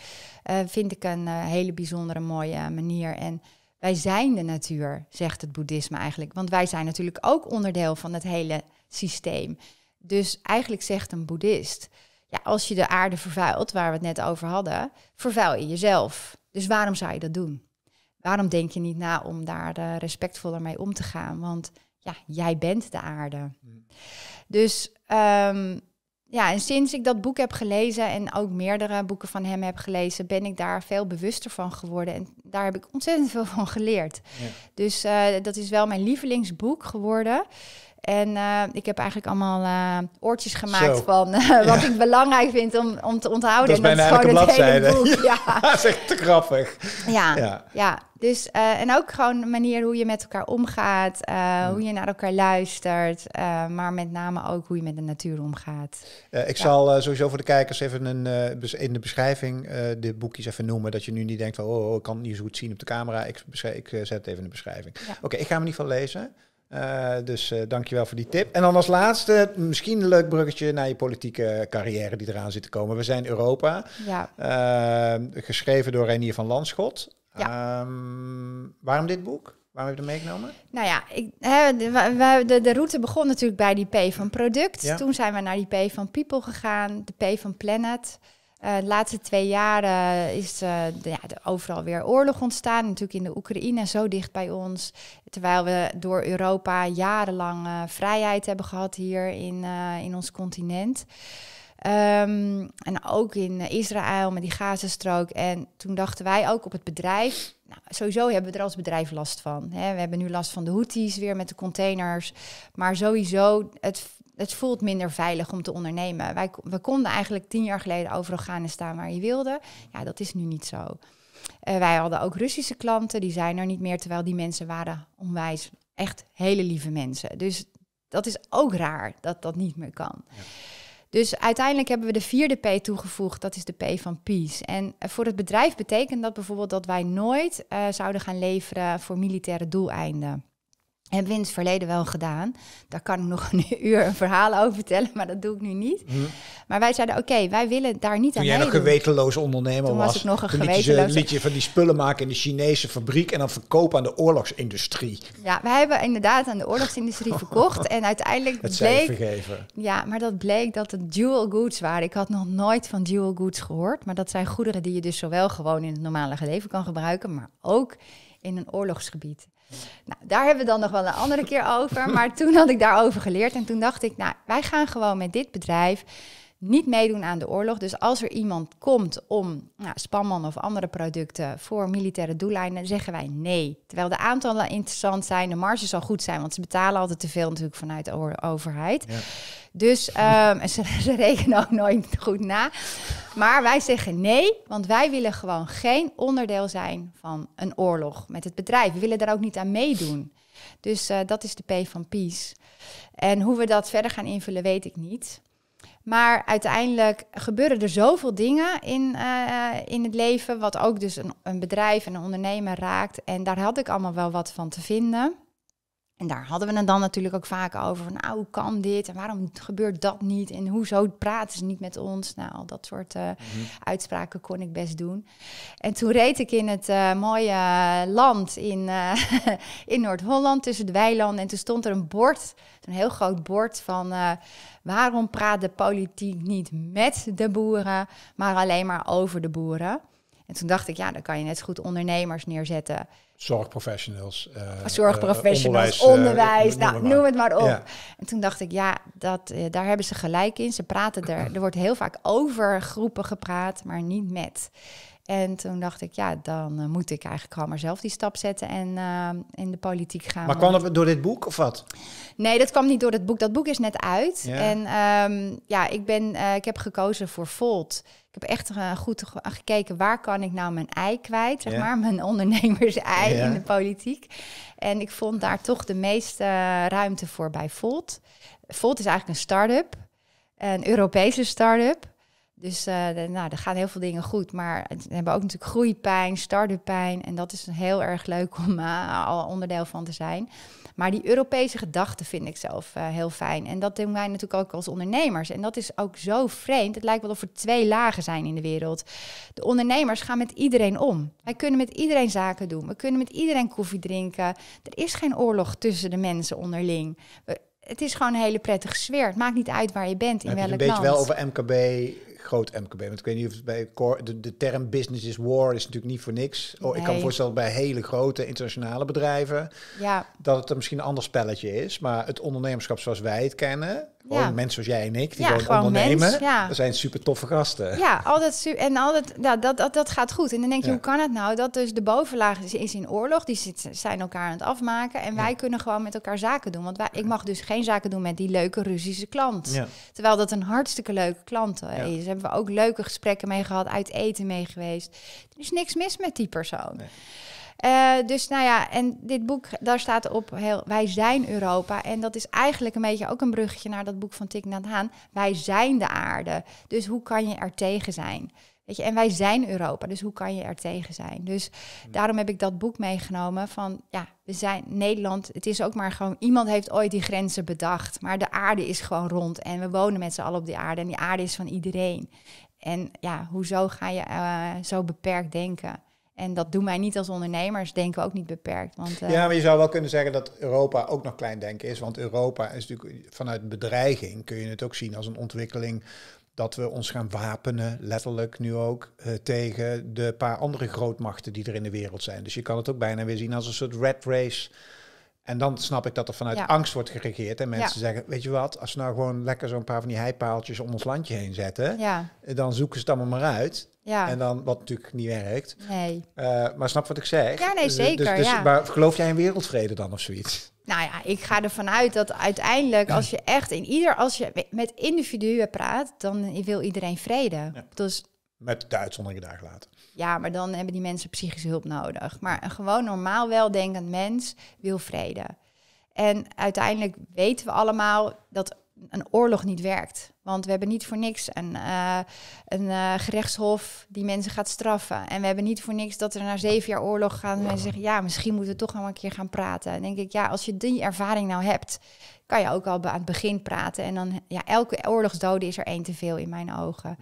eh, vind ik een eh, hele bijzondere mooie manier. En wij zijn de natuur, zegt het boeddhisme eigenlijk. Want wij zijn natuurlijk ook onderdeel van het hele systeem. Dus eigenlijk zegt een boeddhist, ja, als je de aarde vervuilt, waar we het net over hadden, vervuil je jezelf. Dus waarom zou je dat doen? Waarom denk je niet na om daar respectvoller mee om te gaan? Want ja, jij bent de aarde. Mm. Dus ehm, ja, en sinds ik dat boek heb gelezen en ook meerdere boeken van hem heb gelezen, ben ik daar veel bewuster van geworden. En daar heb ik ontzettend veel van geleerd. Ja. Dus eh, dat is wel mijn lievelingsboek geworden. En eh, ik heb eigenlijk allemaal eh, oortjes gemaakt van eh, wat ik belangrijk vind om, om te onthouden. Dat is bijna en dat bladzijde. (laughs) Ja, (laughs) dat is echt te grappig. Ja, ja. Dus, en ook gewoon manier hoe je met elkaar omgaat, hmm. hoe je naar elkaar luistert, maar met name ook hoe je met de natuur omgaat. ik zal sowieso voor de kijkers even een, in de beschrijving de boekjes even noemen, dat je nu niet denkt van, oh, oh ik kan het niet zo goed zien op de camera. Ik, ik zet het even in de beschrijving. Oké, ik ga hem in ieder geval lezen. Uh, dus uh, dankjewel voor die tip. En dan als laatste, misschien een leuk bruggetje naar je politieke carrière die eraan zit te komen. We zijn Europa. Ja. Eh, geschreven door Renier van Landschot. Ehm, waarom dit boek? Waarom heb je het meegenomen? Nou ja, ik, de, de, route begon natuurlijk bij die P van product. Toen zijn we naar die P van people gegaan, de P van planet. Eh, de laatste twee jaren eh, is uh, ja, overal weer oorlog ontstaan. Natuurlijk in de Oekraïne, zo dicht bij ons. Terwijl we door Europa jarenlang vrijheid hebben gehad hier in, in ons continent. Ehm, en ook in Israël met die Gazastrook. En toen dachten wij ook op het bedrijf. Nou, sowieso hebben we er als bedrijf last van. Hè. We hebben nu last van de Houthis weer met de containers. Maar sowieso het het voelt minder veilig om te ondernemen. Wij, we konden eigenlijk tien jaar geleden overal gaan en staan waar je wilde. Ja, dat is nu niet zo. Eh, wij hadden ook Russische klanten, die zijn er niet meer, terwijl die mensen waren onwijs echt hele lieve mensen. Dus dat is ook raar dat dat niet meer kan. Dus uiteindelijk hebben we de vierde P toegevoegd, dat is de P van Peace. En eh, voor het bedrijf betekent dat bijvoorbeeld dat wij nooit eh, zouden gaan leveren voor militaire doeleinden hebben we in het verleden wel gedaan. Daar kan ik nog (laughs) een uur een verhaal over vertellen, maar dat doe ik nu niet. Hm. Maar wij zeiden, oké, wij willen daar niet toen aan jij nog gewetenloos ondernemer toen was. was ik nog een gewetenloos... Liet liedje van die spullen maken in de Chinese fabriek en dan verkopen aan de oorlogsindustrie. Ja, wij hebben inderdaad aan de oorlogsindustrie (laughs) verkocht en uiteindelijk het bleek... Ja, maar dat bleek dat het dual goods waren. Ik had nog nooit van dual goods gehoord, maar dat zijn goederen die je dus zowel gewoon in het normale leven kan gebruiken, maar ook in een oorlogsgebied. Nou, daar hebben we dan nog wel een andere keer over. Maar toen had ik daarover geleerd en toen dacht ik, nou, wij gaan gewoon met dit bedrijf niet meedoen aan de oorlog. Dus als er iemand komt om nou, spanman of andere producten voor militaire doeleinden, zeggen wij nee. Terwijl de aantallen interessant zijn, de marges al goed zijn, want ze betalen altijd te veel natuurlijk vanuit de overheid. Ja. Dus um, (laughs) ze, rekenen ook nooit goed na. Maar wij zeggen nee, want wij willen gewoon geen onderdeel zijn van een oorlog met het bedrijf. We willen daar ook niet aan meedoen. Dus eh, dat is de P van Peace. En hoe we dat verder gaan invullen, weet ik niet. Maar uiteindelijk gebeuren er zoveel dingen in, eh, in het leven, wat ook dus een, een bedrijf en een ondernemer raakt. En daar had ik allemaal wel wat van te vinden. En daar hadden we het dan natuurlijk ook vaak over. Van, nou, hoe kan dit? En waarom gebeurt dat niet? En hoezo praten ze niet met ons? Nou, al dat soort eh, mhm. uitspraken kon ik best doen. En toen reed ik in het eh, mooie land in, eh, (laughs) in Noord-Holland, tussen de weilanden. En toen stond er een bord, een heel groot bord van... waarom praat de politiek niet met de boeren, maar alleen maar over de boeren? En toen dacht ik, ja, dan kan je net goed ondernemers neerzetten. Zorgprofessionals. Eh, zorgprofessionals, eh, eh, onderwijs, noem nou, noem het maar op. En toen dacht ik, ja, dat, daar hebben ze gelijk in. Ze praten er, er wordt heel vaak over groepen gepraat, maar niet met. En toen dacht ik, ja, dan moet ik eigenlijk gewoon maar zelf die stap zetten en in de politiek gaan. Maar kwam dat door dit boek of wat? Nee, dat kwam niet door het boek. Dat boek is net uit. En ehm, ja, ik, ben, ik heb gekozen voor Volt. Ik heb echt eh, goed gekeken waar kan ik nou mijn ei kwijt, zeg maar, mijn ondernemers-ei in de politiek. En ik vond daar toch de meeste ruimte voor bij Volt. Volt is eigenlijk een start-up, een Europese start-up. Dus uh, nou, er gaan heel veel dingen goed, maar we hebben ook natuurlijk groeipijn, start-up pijn. En dat is heel erg leuk om eh, al onderdeel van te zijn. Maar die Europese gedachte vind ik zelf eh, heel fijn. En dat doen wij natuurlijk ook als ondernemers. En dat is ook zo vreemd. Het lijkt wel of er twee lagen zijn in de wereld. De ondernemers gaan met iedereen om. Wij kunnen met iedereen zaken doen. We kunnen met iedereen koffie drinken. Er is geen oorlog tussen de mensen onderling. het is gewoon een hele prettige sfeer. Het maakt niet uit waar je bent, in welk land. Het een beetje wel over MKB, groot MKB. Want ik weet niet of bij core, de, term business is war is natuurlijk niet voor niks. Oh, Ik kan me voorstellen bij hele grote internationale bedrijven ja. dat het er misschien een ander spelletje is. Maar het ondernemerschap zoals wij het kennen, mensen zoals jij en ik, die ja, gewoon, ondernemen. Mens, ja. Dat zijn super toffe gasten. Ja, altijd super, en altijd, Ja, dat, dat, dat gaat goed. En dan denk je, hoe kan het nou? Dat dus de bovenlaag is, in oorlog. Die zit, zijn elkaar aan het afmaken. En wij kunnen gewoon met elkaar zaken doen. Want wij, ik mag dus geen zaken doen met die leuke Russische klant. Terwijl dat een hartstikke leuke klant eh, is. hebben we ook leuke gesprekken mee gehad, uit eten mee geweest. Er is niks mis met die persoon. Eh, dus nou ja, en dit boek, daar staat op heel, wij zijn Europa. En dat is eigenlijk een beetje ook een bruggetje naar dat boek van Tik Nhat Haan. Wij zijn de aarde, dus hoe kan je er tegen zijn? Weet je, en wij zijn Europa, dus hoe kan je er tegen zijn? Dus daarom heb ik dat boek meegenomen van, ja, we zijn Nederland. Het is ook maar gewoon, iemand heeft ooit die grenzen bedacht, maar de aarde is gewoon rond en we wonen met z'n allen op die aarde en die aarde is van iedereen. En ja, hoezo ga je eh, zo beperkt denken? En dat doen wij niet als ondernemers, denken we ook niet beperkt. Want, eh, Ja, maar je zou wel kunnen zeggen dat Europa ook nog klein denken is. Want Europa is natuurlijk vanuit bedreiging kun je het ook zien als een ontwikkeling dat we ons gaan wapenen, letterlijk nu ook, eh, tegen de paar andere grootmachten die er in de wereld zijn. Dus je kan het ook bijna weer zien als een soort red race. En dan snap ik dat er vanuit angst wordt geregeerd. En mensen zeggen, weet je wat, als we nou gewoon lekker zo'n paar van die heipaaltjes om ons landje heen zetten, ja. Eh, dan zoeken ze het allemaal maar uit. Ja. En dan, wat natuurlijk niet werkt. Nee. Eh, maar snap wat ik zeg? Ja, nee, dus, eh, zeker. Dus, dus, ja. Maar geloof jij in wereldvrede dan of zoiets? Nou ja, ik ga ervan uit dat uiteindelijk, als je echt in ieder, als je met individuen praat, dan wil iedereen vrede. Dus, met de uitzonderingen daar gelaten. Ja, maar dan hebben die mensen psychische hulp nodig. Maar een gewoon normaal weldenkend mens wil vrede. En uiteindelijk weten we allemaal dat een oorlog niet werkt. Want we hebben niet voor niks een, eh, een eh, gerechtshof die mensen gaat straffen. En we hebben niet voor niks dat er na zeven jaar oorlog gaan mensen zeggen... ja, misschien moeten we toch nog een keer gaan praten. En denk ik, ja, als je die ervaring nou hebt... kan je ook al aan het begin praten. En dan, ja, elke oorlogsdode is er één te veel in mijn ogen.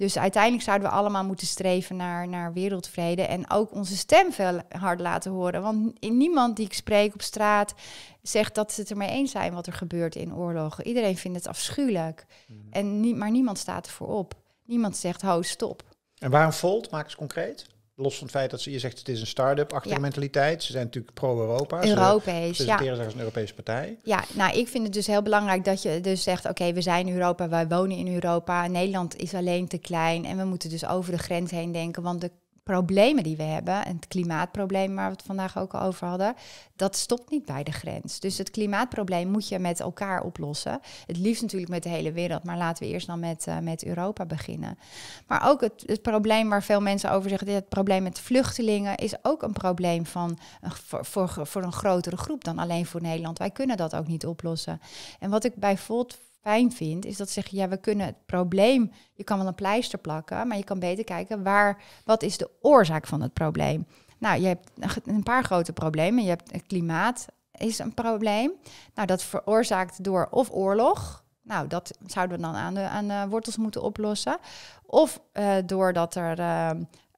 Dus uiteindelijk zouden we allemaal moeten streven naar, naar wereldvrede en ook onze stem hard laten horen. Want niemand die ik spreek op straat zegt dat ze het ermee eens zijn wat er gebeurt in oorlogen. Iedereen vindt het afschuwelijk. Mhm. En niet, maar niemand staat ervoor op. Niemand zegt, ho, stop. En waarom Volt? Maak eens concreet los van het feit dat ze, je zegt het is een start-up-achtige mentaliteit. Ze zijn natuurlijk pro-Europa. ze presenteren zich als een Europese partij. Ja, nou ik vind het dus heel belangrijk dat je dus zegt... oké, we zijn Europa, wij wonen in Europa. Nederland is alleen te klein en we moeten dus over de grens heen denken... want de problemen die we hebben, en het klimaatprobleem waar we het vandaag ook al over hadden, dat stopt niet bij de grens. Dus het klimaatprobleem moet je met elkaar oplossen. Het liefst natuurlijk met de hele wereld, maar laten we eerst dan met, eh, met Europa beginnen. Maar ook het, het probleem waar veel mensen over zeggen, het probleem met vluchtelingen is ook een probleem van, voor, voor, voor een grotere groep dan alleen voor Nederland. Wij kunnen dat ook niet oplossen. En wat ik bijvoorbeeld fijn vind, is dat zeggen, ja, we kunnen het probleem, je kan wel een pleister plakken, maar je kan beter kijken waar, wat is de oorzaak van het probleem. Nou, je hebt een paar grote problemen. Je hebt het klimaat is een probleem. Nou, dat veroorzaakt door of oorlog. Nou, dat zouden we dan aan de, aan de wortels moeten oplossen. Of uh, doordat er eh,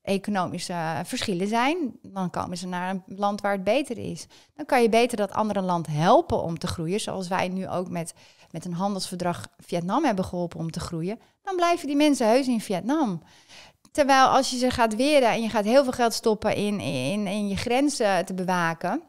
economische verschillen zijn, dan komen ze naar een land waar het beter is. Dan kan je beter dat andere land helpen om te groeien, zoals wij nu ook met, met een handelsverdrag Vietnam hebben geholpen om te groeien. Dan blijven die mensen heus in Vietnam. Terwijl als je ze gaat weren en je gaat heel veel geld stoppen in, in, in je grenzen te bewaken,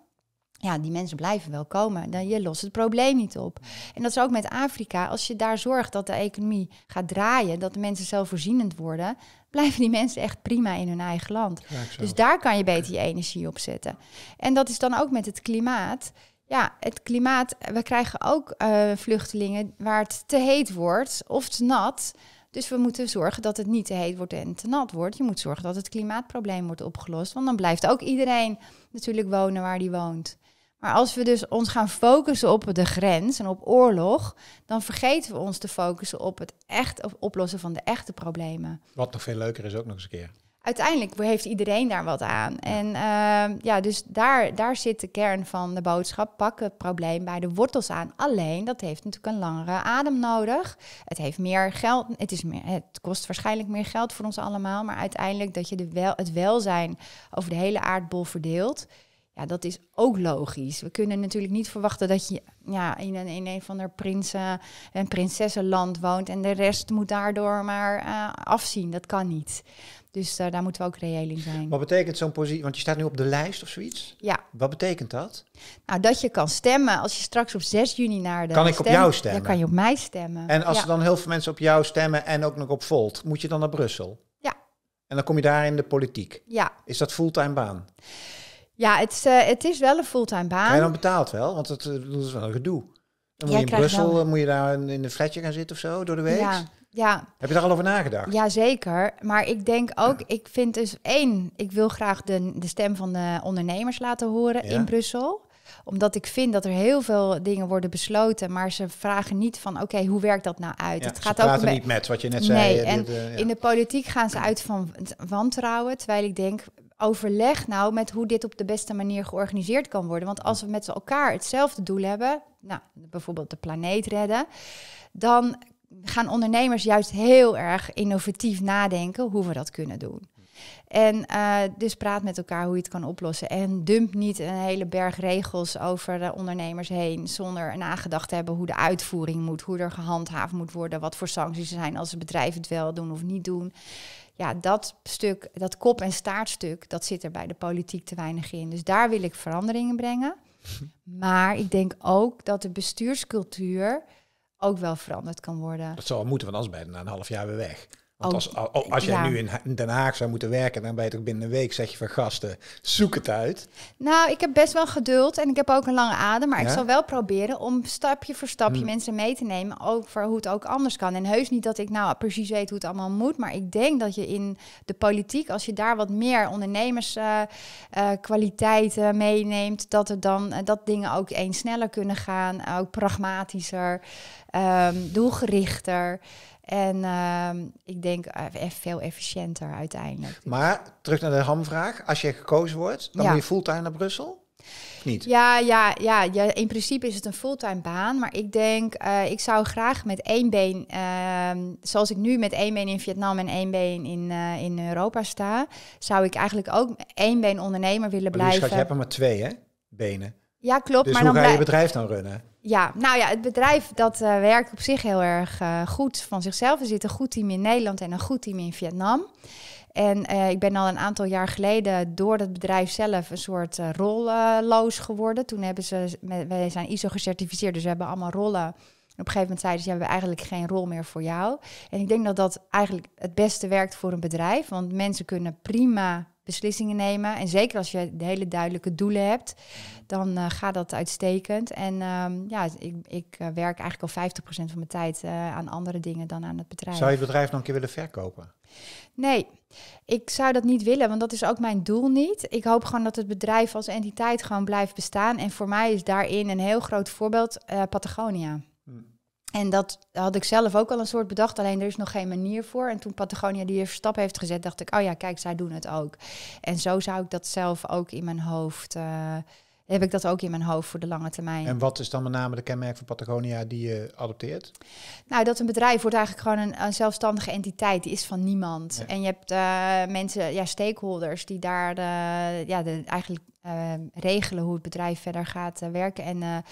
ja, die mensen blijven wel komen. Dan, je lost het probleem niet op. En dat is ook met Afrika. Als je daar zorgt dat de economie gaat draaien, dat de mensen zelfvoorzienend worden, blijven die mensen echt prima in hun eigen land. dus daar kan je beter je energie op zetten. En dat is dan ook met het klimaat. Ja, het klimaat, we krijgen ook eh, vluchtelingen waar het te heet wordt of te nat. Dus we moeten zorgen dat het niet te heet wordt en te nat wordt. Je moet zorgen dat het klimaatprobleem wordt opgelost. Want dan blijft ook iedereen natuurlijk wonen waar die woont. Maar als we dus ons gaan focussen op de grens en op oorlog, dan vergeten we ons te focussen op het echt oplossen van de echte problemen. Wat nog veel leuker is ook nog eens een keer. Uiteindelijk heeft iedereen daar wat aan. En ehm, ja, dus daar, daar zit de kern van de boodschap. Pak het probleem bij de wortels aan. Alleen, dat heeft natuurlijk een langere adem nodig. Het heeft meer geld. Het, is meer, het kost waarschijnlijk meer geld voor ons allemaal. Maar uiteindelijk dat je de wel, het welzijn over de hele aardbol verdeelt ja, dat is ook logisch. We kunnen natuurlijk niet verwachten dat je ja, in, een, in een van de prinsen- en prinsessenland woont en de rest moet daardoor maar eh, afzien. Dat kan niet. Dus eh, daar moeten we ook reëel in zijn. Wat betekent zo'n positie? Want je staat nu op de lijst of zoiets? Ja. Wat betekent dat? Nou, dat je kan stemmen. Als je straks op 6 juni naar de. Kan ik op jou stemmen? Dan kan je op mij stemmen. En als er dan heel veel mensen op jou stemmen en ook nog op Volt, moet je dan naar Brussel? Ja. En dan kom je daar in de politiek? Ja. Is dat fulltime baan? Ja, het, is, eh, het is wel een fulltime baan. Krijg je dan betaalt wel? Want het, eh, dat is wel een gedoe. Dan moet je in Brussel, eh, moet je daar in, een flatje gaan zitten of zo door de week? Ja, ja. Heb je daar al over nagedacht? Jazeker. Maar ik denk ook, ik vind dus één, ik wil graag de, de stem van de ondernemers laten horen in Brussel omdat ik vind dat er heel veel dingen worden besloten, maar ze vragen niet van oké, hoe werkt dat nou uit? het gaat ook niet met wat je net nee, En In de politiek gaan ze uit van wantrouwen, terwijl ik denk overleg nou met hoe dit op de beste manier georganiseerd kan worden? Want als we met z'n elkaar hetzelfde doel hebben, nou, bijvoorbeeld de planeet redden, dan gaan ondernemers juist heel erg innovatief nadenken hoe we dat kunnen doen. En eh, dus praat met elkaar hoe je het kan oplossen. En dump niet een hele berg regels over de ondernemers heen. zonder nagedacht te hebben hoe de uitvoering moet. hoe er gehandhaafd moet worden. wat voor sancties er zijn als het bedrijven het wel doen of niet doen ja, dat stuk, dat kop- en staartstuk, dat zit er bij de politiek te weinig in. Dus daar wil ik veranderingen brengen. (laughs) Maar ik denk ook dat de bestuurscultuur ook wel veranderd kan worden. Dat zou moeten, want anders bijna na een half jaar weer weg. Oh, als, jij nu in Den Haag zou moeten werken, dan weet ik binnen een week, zeg je van gasten, zoek het uit. Nou, ik heb best wel geduld en ik heb ook een lange adem, maar ik zal wel proberen om stapje voor stapje hmm. mensen mee te nemen over hoe het ook anders kan. En heus niet dat ik nou precies weet hoe het allemaal moet, maar ik denk dat je in de politiek, als je daar wat meer ondernemerskwaliteiten eh, eh, uh, meeneemt, dat, er dan, eh, dat dingen ook eens sneller kunnen gaan, ook pragmatischer, ehm, doelgerichter. En ehm, ik denk uh, veel efficiënter uiteindelijk. Maar terug naar de hamvraag. Als je gekozen wordt, dan moet je fulltime naar Brussel? niet? Ja, ja, ja, ja, in principe is het een fulltime baan. Maar ik denk, eh, ik zou graag met één been, ehm, zoals ik nu met één been in Vietnam en één been in, eh, in Europa sta, zou ik eigenlijk ook één been ondernemer willen blijven. je hebt er maar twee hè? benen. Ja, klopt. Dus maar hoe dan ga je bedrijf dan runnen? Ja, nou ja, het bedrijf dat eh, werkt op zich heel erg eh, goed van zichzelf. Er zit een goed team in Nederland en een goed team in Vietnam. En eh, ik ben al een aantal jaar geleden door dat bedrijf zelf een soort rolloos geworden. Toen hebben ze, wij zijn ISO gecertificeerd, dus we hebben allemaal rollen. En op een gegeven moment zeiden ze, ja, we hebben eigenlijk geen rol meer voor jou. En ik denk dat dat eigenlijk het beste werkt voor een bedrijf. Want mensen kunnen prima beslissingen nemen. En zeker als je hele duidelijke doelen hebt, dan eh, gaat dat uitstekend. En ehm, ja, ik, ik eh, werk eigenlijk al 50% van mijn tijd eh, aan andere dingen dan aan het bedrijf. Zou je het bedrijf nog een keer willen verkopen? Nee, ik zou dat niet willen, want dat is ook mijn doel niet. Ik hoop gewoon dat het bedrijf als entiteit gewoon blijft bestaan. En voor mij is daarin een heel groot voorbeeld Patagonia. En dat had ik zelf ook al een soort bedacht, alleen er is nog geen manier voor. En toen Patagonia die eerste stap heeft gezet, dacht ik, oh ja, kijk, zij doen het ook. En zo zou ik dat zelf ook in mijn hoofd, eh, heb ik dat ook in mijn hoofd voor de lange termijn. En wat is dan met name de kenmerk van Patagonia die je adopteert? Nou, dat een bedrijf wordt eigenlijk gewoon een, zelfstandige entiteit, die is van niemand. En je hebt eh, mensen, ja, stakeholders, die daar eh, ja, de, eigenlijk regelen hoe het bedrijf verder gaat werken. En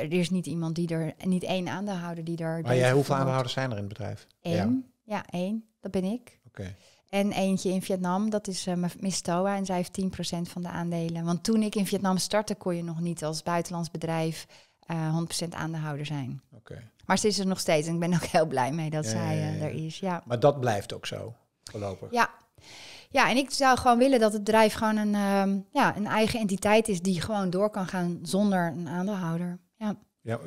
er is niet iemand die er, niet één aandeelhouder die er. Maar jij, hoeveel aandeelhouders zijn er in het bedrijf? Eén. Ja, één. Dat ben ik. Oké. En eentje in Vietnam, dat is uh, Miss Toa. En zij heeft 10% van de aandelen. Want toen ik in Vietnam startte, kon je nog niet als buitenlands bedrijf uh, eh, 100% aandeelhouder zijn. Oké. Maar ze is er nog steeds. En ik ben ook heel blij mee dat zij uh, er is. Ja. Maar dat blijft ook zo voorlopig. Ja. Ja, en ik zou gewoon willen dat het bedrijf gewoon een, ehm, ja, een eigen entiteit is die gewoon door kan gaan zonder een aandeelhouder. Ja.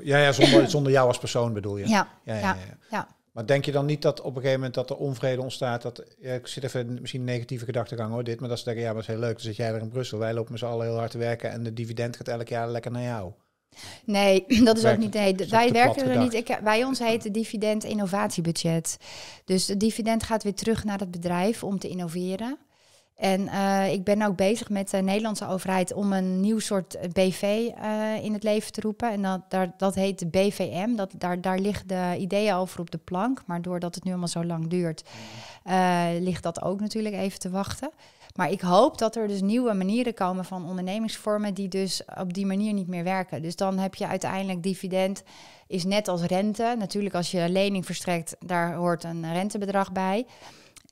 Ja, ja, zonder, (clears throat) zonder jou als persoon bedoel je. ja. ja, ja. ja. Maar denk je dan niet dat op een gegeven moment dat er onvrede ontstaat? Dat, ik zit even misschien een negatieve gedachtegang hoor, dit. Maar dat ze denken, ja, maar dat is heel leuk. Dan zit jij daar in Brussel. Wij lopen met z'n allen heel hard te werken. En de dividend gaat elk jaar lekker naar jou. Nee, (clears throat) dat is ook niet. Nee, wij werken er niet. Ik, bij ons heet het dividend innovatiebudget. Dus de dividend gaat weer terug naar het bedrijf om te innoveren. En eh, ik ben ook bezig met de Nederlandse overheid om een nieuw soort eh, BV eh, in het leven te roepen. En dat, daar, dat heet de BVM. Dat, daar, daar liggen de ideeën over op de plank. Maar doordat het nu allemaal zo lang duurt, ligt dat ook natuurlijk even te wachten. Maar ik hoop dat er dus nieuwe manieren komen van ondernemingsvormen die dus op die manier niet meer werken. Dus dan heb je uiteindelijk dividend is net als rente. Natuurlijk als je lening verstrekt, daar hoort een rentebedrag bij.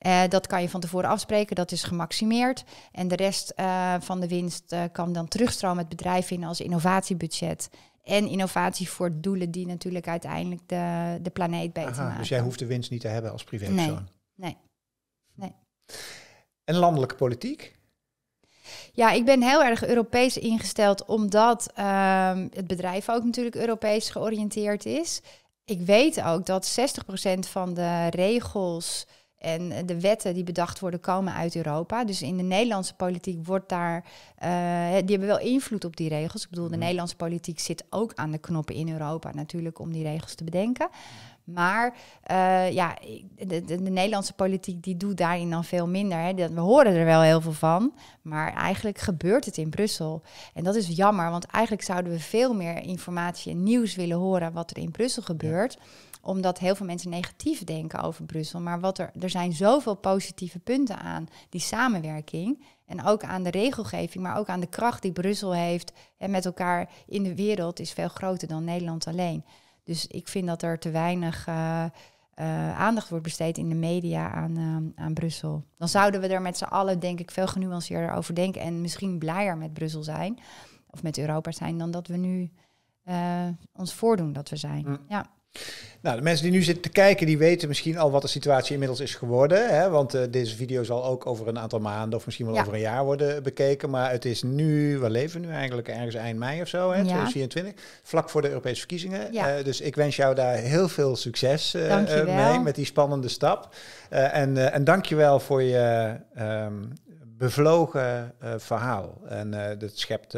Eh, dat kan je van tevoren afspreken, dat is gemaximeerd. En de rest eh, van de winst eh, kan dan terugstromen het bedrijf in als innovatiebudget. En innovatie voor doelen die natuurlijk uiteindelijk de, de planeet beter Aha, dus maken. Dus jij hoeft de winst niet te hebben als privépersoon? Nee, nee, nee. En landelijke politiek? Ja, ik ben heel erg Europees ingesteld, omdat ehm, het bedrijf ook natuurlijk Europees georiënteerd is. Ik weet ook dat 60% van de regels en eh, de wetten die bedacht worden komen uit Europa. Dus in de Nederlandse politiek wordt daar. Eh, die hebben wel invloed op die regels. Ik bedoel, de mhm. Nederlandse politiek zit ook aan de knoppen in Europa natuurlijk om die regels te bedenken. Maar eh, ja, de, de, Nederlandse politiek die doet daarin dan veel minder. Hè. We horen er wel heel veel van, maar eigenlijk gebeurt het in Brussel. En dat is jammer, want eigenlijk zouden we veel meer informatie en nieuws willen horen wat er in Brussel gebeurt omdat heel veel mensen negatief denken over Brussel. Maar wat er, er zijn zoveel positieve punten aan die samenwerking. En ook aan de regelgeving, maar ook aan de kracht die Brussel heeft. En met elkaar in de wereld is veel groter dan Nederland alleen. Dus ik vind dat er te weinig eh, eh, aandacht wordt besteed in de media aan, eh, aan Brussel. Dan zouden we er met z'n allen, denk ik, veel genuanceerder over denken. En misschien blijer met Brussel zijn. Of met Europa zijn dan dat we nu ons voordoen dat we zijn. Ja. Nou, de mensen die nu zitten te kijken, die weten misschien al wat de situatie inmiddels is geworden. Hè? Want eh, deze video zal ook over een aantal maanden of misschien wel over een jaar worden bekeken. Maar het is nu, we leven nu eigenlijk ergens eind mei of zo, hè, 2024. Vlak voor de Europese verkiezingen. Eh, dus ik wens jou daar heel veel succes eh, mee, met die spannende stap. en, en dank je wel voor je ehm, bevlogen verhaal. En dat schept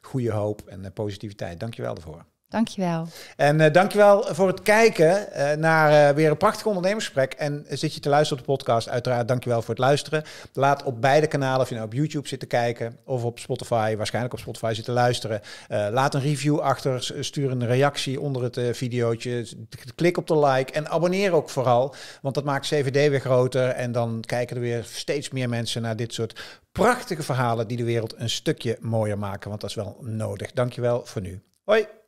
goede hoop en positiviteit. Dank je wel daarvoor. Dankjewel. En uh, dankjewel voor het kijken uh, naar eh, weer een prachtig ondernemersgesprek. En zit je te luisteren op de podcast, uiteraard dankjewel voor het luisteren. Laat op beide kanalen, of je nou op YouTube zit te kijken of op Spotify, waarschijnlijk op Spotify zit te luisteren. laat een review achter, stuur een reactie onder het videootje. Klik op de like en abonneer ook vooral, want dat maakt CVD weer groter. En dan kijken er weer steeds meer mensen naar dit soort prachtige verhalen die de wereld een stukje mooier maken, want dat is wel nodig. Dankjewel voor nu. Hoi!